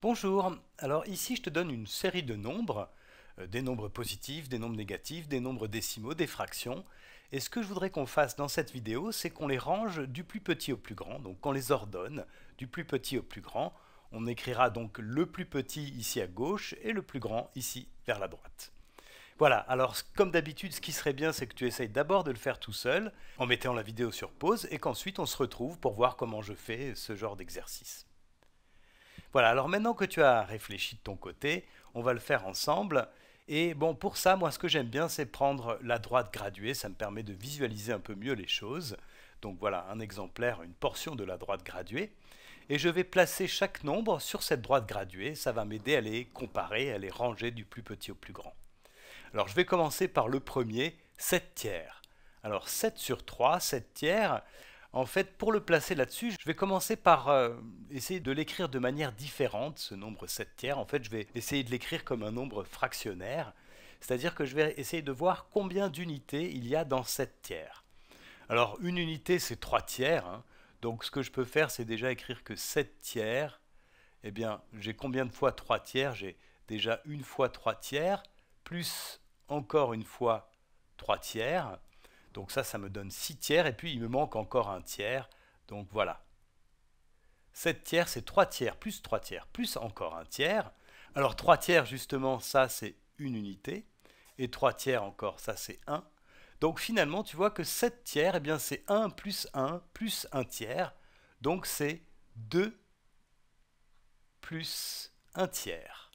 Bonjour, alors ici je te donne une série de nombres, euh, des nombres positifs, des nombres négatifs, des nombres décimaux, des fractions, et ce que je voudrais qu'on fasse dans cette vidéo, c'est qu'on les range du plus petit au plus grand, donc qu'on les ordonne du plus petit au plus grand. On écrira donc le plus petit ici à gauche et le plus grand ici vers la droite. Voilà, alors comme d'habitude, ce qui serait bien, c'est que tu essayes d'abord de le faire tout seul, en mettant la vidéo sur pause, et qu'ensuite on se retrouve pour voir comment je fais ce genre d'exercice. Voilà, alors maintenant que tu as réfléchi de ton côté, on va le faire ensemble. Et bon, pour ça, moi, ce que j'aime bien, c'est prendre la droite graduée. Ça me permet de visualiser un peu mieux les choses. Donc voilà, un exemplaire, une portion de la droite graduée. Et je vais placer chaque nombre sur cette droite graduée. Ça va m'aider à les comparer, à les ranger du plus petit au plus grand. Alors je vais commencer par le premier, 7 tiers. Alors 7 sur 3, 7 tiers. En fait, pour le placer là-dessus, je vais commencer par euh, essayer de l'écrire de manière différente, ce nombre 7 tiers. En fait, je vais essayer de l'écrire comme un nombre fractionnaire, c'est-à-dire que je vais essayer de voir combien d'unités il y a dans 7 tiers. Alors, une unité, c'est 3 tiers, hein. donc ce que je peux faire, c'est déjà écrire que 7 tiers, eh bien, j'ai combien de fois 3 tiers J'ai déjà une fois 3 tiers, plus encore une fois 3 tiers, donc ça, ça me donne 6 tiers, et puis il me manque encore un tiers. Donc voilà. 7 tiers, c'est 3 tiers, plus 3 tiers, plus encore un tiers. Alors 3 tiers, justement, ça, c'est une unité. Et 3 tiers encore, ça, c'est 1. Donc finalement, tu vois que 7 tiers, eh bien c'est 1 plus 1 plus 1 tiers. Donc c'est 2 plus 1 tiers.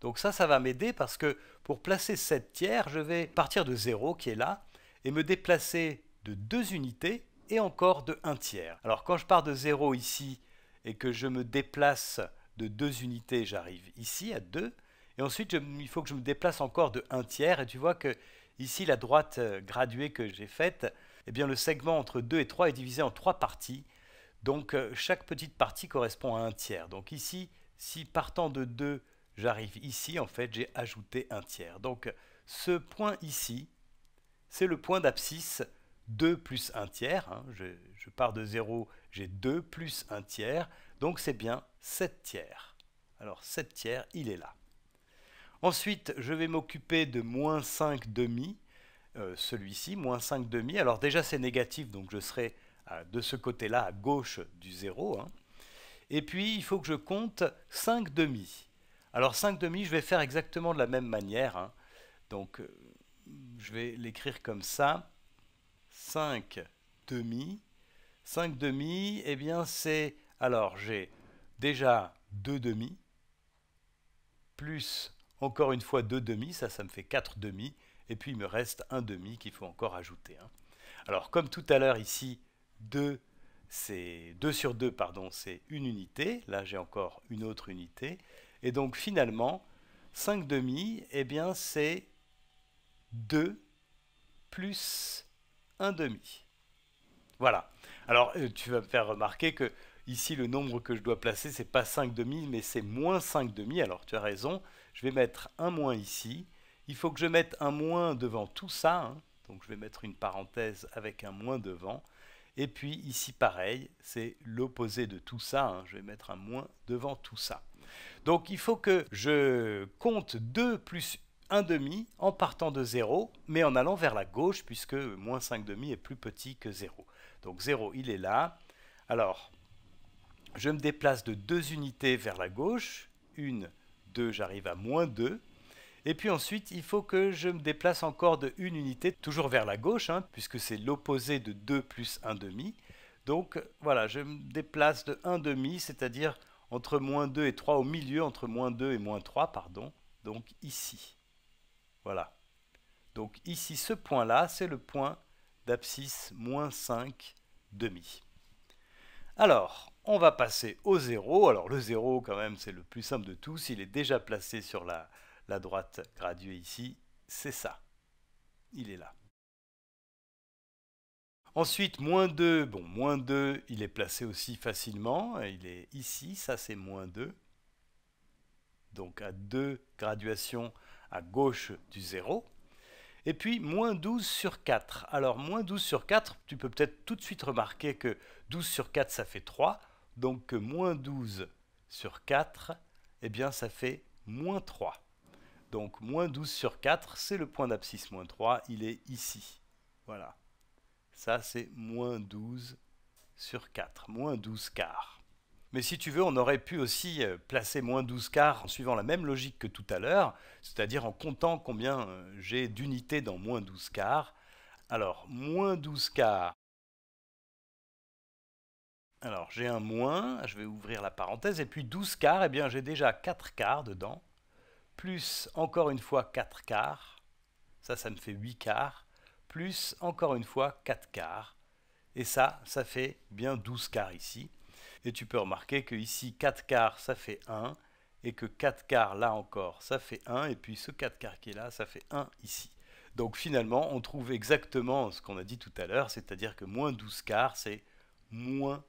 Donc ça, ça va m'aider parce que pour placer 7 tiers, je vais partir de 0 qui est là et me déplacer de deux unités et encore de un tiers. Alors quand je pars de 0 ici et que je me déplace de deux unités, j'arrive ici à 2. Et ensuite, il faut que je me déplace encore de un tiers. Et tu vois que ici, la droite euh, graduée que j'ai faite, eh bien, le segment entre 2 et 3 est divisé en trois parties. Donc euh, chaque petite partie correspond à un tiers. Donc ici, si partant de 2, j'arrive ici, en fait, j'ai ajouté un tiers. Donc ce point ici, c'est le point d'abscisse 2 plus 1 tiers. Hein. Je, pars de 0, j'ai 2 plus 1 tiers, donc c'est bien 7 tiers. Alors 7 tiers, il est là. Ensuite, je vais m'occuper de moins 5 demi, euh, celui-ci, moins 5 demi. Alors déjà c'est négatif, donc je serai de ce côté-là, à gauche du 0. Hein. Et puis il faut que je compte 5 demi. Alors 5 demi, je vais faire exactement de la même manière. Hein. Donc euh, je vais l'écrire comme ça. 5 demi. 5 demi, eh bien c'est... Alors j'ai déjà 2 demi, plus encore une fois 2 demi, ça, ça me fait 4 demi, et puis il me reste 1 demi qu'il faut encore ajouter. Hein. Alors comme tout à l'heure ici, 2, c'est 2 sur 2, pardon, c'est une unité, là j'ai encore une autre unité, et donc finalement, 5 demi, eh bien c'est 2 plus 1 demi. Voilà. Alors, euh, tu vas me faire remarquer que ici, le nombre que je dois placer, c'est pas 5 demi, mais c'est moins 5 demi. Alors, tu as raison. Je vais mettre un moins ici. Il faut que je mette un moins devant tout ça. Hein. Donc, je vais mettre une parenthèse avec un moins devant. Et puis, ici, pareil, c'est l'opposé de tout ça. Hein. Je vais mettre un moins devant tout ça. Donc, il faut que je compte 2 plus 1 demi en partant de 0, mais en allant vers la gauche, puisque moins 5 demi est plus petit que 0. Donc 0, il est là. Alors, je me déplace de 2 unités vers la gauche. 1, 2, j'arrive à moins 2. Et puis ensuite, il faut que je me déplace encore de 1 unité, toujours vers la gauche, hein, puisque c'est l'opposé de 2 plus 1 demi. Donc voilà, je me déplace de 1 demi, c'est-à-dire entre moins 2 et 3 au milieu, entre moins 2 et moins 3, pardon, donc ici. Voilà. Donc ici, ce point-là, c'est le point d'abscisse moins 5 demi. Alors, on va passer au 0. Alors le 0, quand même, c'est le plus simple de tous. Il est déjà placé sur la, droite graduée ici. C'est ça. Il est là. Ensuite, moins 2. Bon, moins 2, il est placé aussi facilement. Il est ici. Ça, c'est moins 2. Donc à deux graduations à gauche du 0. Et puis, moins 12 sur 4. Alors, moins 12 sur 4, tu peux peut-être tout de suite remarquer que 12 sur 4, ça fait 3. Donc, moins 12 sur 4, eh bien, ça fait moins 3. Donc, moins 12 sur 4, c'est le point d'abscisse moins 3. Il est ici. Voilà. Ça, c'est moins 12 sur 4. Moins 12 quarts. Mais si tu veux, on aurait pu aussi euh, placer moins 12 quarts en suivant la même logique que tout à l'heure, c'est-à-dire en comptant combien euh, j'ai d'unités dans moins 12 quarts. Alors, moins 12 quarts. Alors, j'ai un moins, ah, je vais ouvrir la parenthèse, et puis 12 quarts, eh bien j'ai déjà 4 quarts dedans, plus encore une fois 4 quarts, ça, ça me fait 8 quarts, plus encore une fois 4 quarts, et ça, ça fait bien 12 quarts ici. Et tu peux remarquer que ici 4 quarts ça fait 1 et que 4 quarts là encore ça fait 1 et puis ce 4 quarts qui est là ça fait 1 ici. Donc finalement on trouve exactement ce qu'on a dit tout à l'heure, c'est-à-dire que moins 12 quarts c'est moins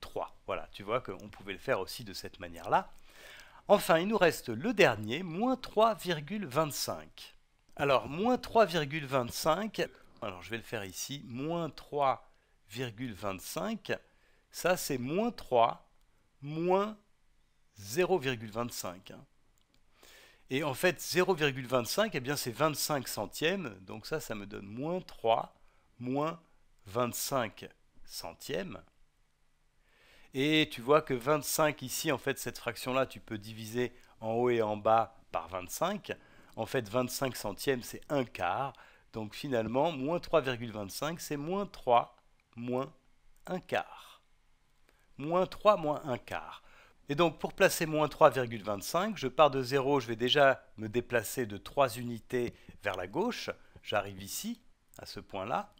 3. Voilà, tu vois qu'on pouvait le faire aussi de cette manière-là. Enfin, il nous reste le dernier, moins 3,25. Alors, moins 3,25, alors je vais le faire ici, moins 3,25, ça, c'est moins 3, moins 0,25. Hein. Et en fait, 0,25, eh bien, c'est 25 centièmes. Donc ça, ça me donne moins 3, moins 25 centièmes. Et tu vois que 25 ici, en fait, cette fraction-là, tu peux diviser en haut et en bas par 25. En fait, 25 centièmes, c'est un quart. Donc finalement, moins 3,25, c'est moins 3, moins un quart moins 3, moins 1 quart. Et donc pour placer moins 3,25, je pars de 0, je vais déjà me déplacer de 3 unités vers la gauche, j'arrive ici, à ce point-là,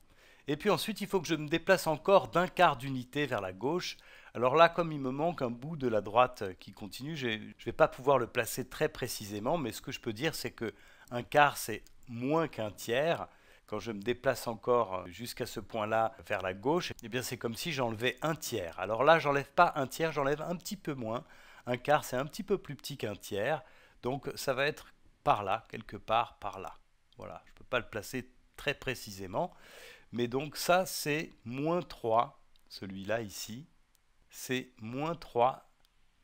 et puis ensuite il faut que je me déplace encore d'un quart d'unité vers la gauche. Alors là, comme il me manque un bout de la droite qui continue, je ne vais pas pouvoir le placer très précisément, mais ce que je peux dire c'est que un quart c'est moins qu'un tiers, quand je me déplace encore euh, jusqu'à ce point-là vers la gauche, eh bien c'est comme si j'enlevais un tiers. Alors là, j'enlève pas un tiers, j'enlève un petit peu moins. Un quart, c'est un petit peu plus petit qu'un tiers. Donc ça va être par là, quelque part par là. Voilà, je ne peux pas le placer très précisément. Mais donc ça, c'est moins 3, celui-là ici, c'est moins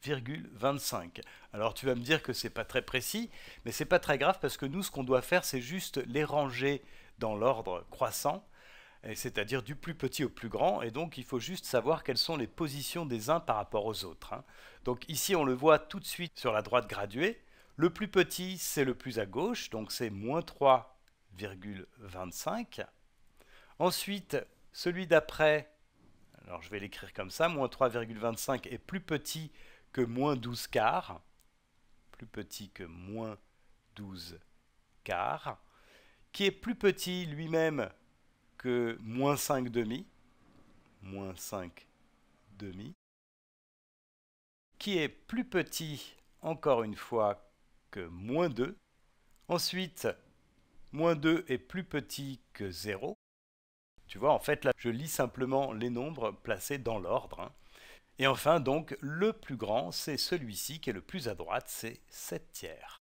3,25. Alors tu vas me dire que c'est pas très précis, mais c'est pas très grave parce que nous, ce qu'on doit faire, c'est juste les ranger dans l'ordre croissant, c'est-à-dire du plus petit au plus grand, et donc il faut juste savoir quelles sont les positions des uns par rapport aux autres. Hein. Donc ici on le voit tout de suite sur la droite graduée, le plus petit c'est le plus à gauche, donc c'est moins 3,25. Ensuite, celui d'après, alors je vais l'écrire comme ça, moins 3,25 est plus petit que moins 12 quarts, plus petit que moins 12 quarts qui est plus petit lui-même que moins 5 demi, moins 5 demi, qui est plus petit encore une fois que moins 2. Ensuite, moins 2 est plus petit que 0. Tu vois, en fait, là, je lis simplement les nombres placés dans l'ordre. Hein. Et enfin, donc, le plus grand, c'est celui-ci qui est le plus à droite, c'est 7 tiers.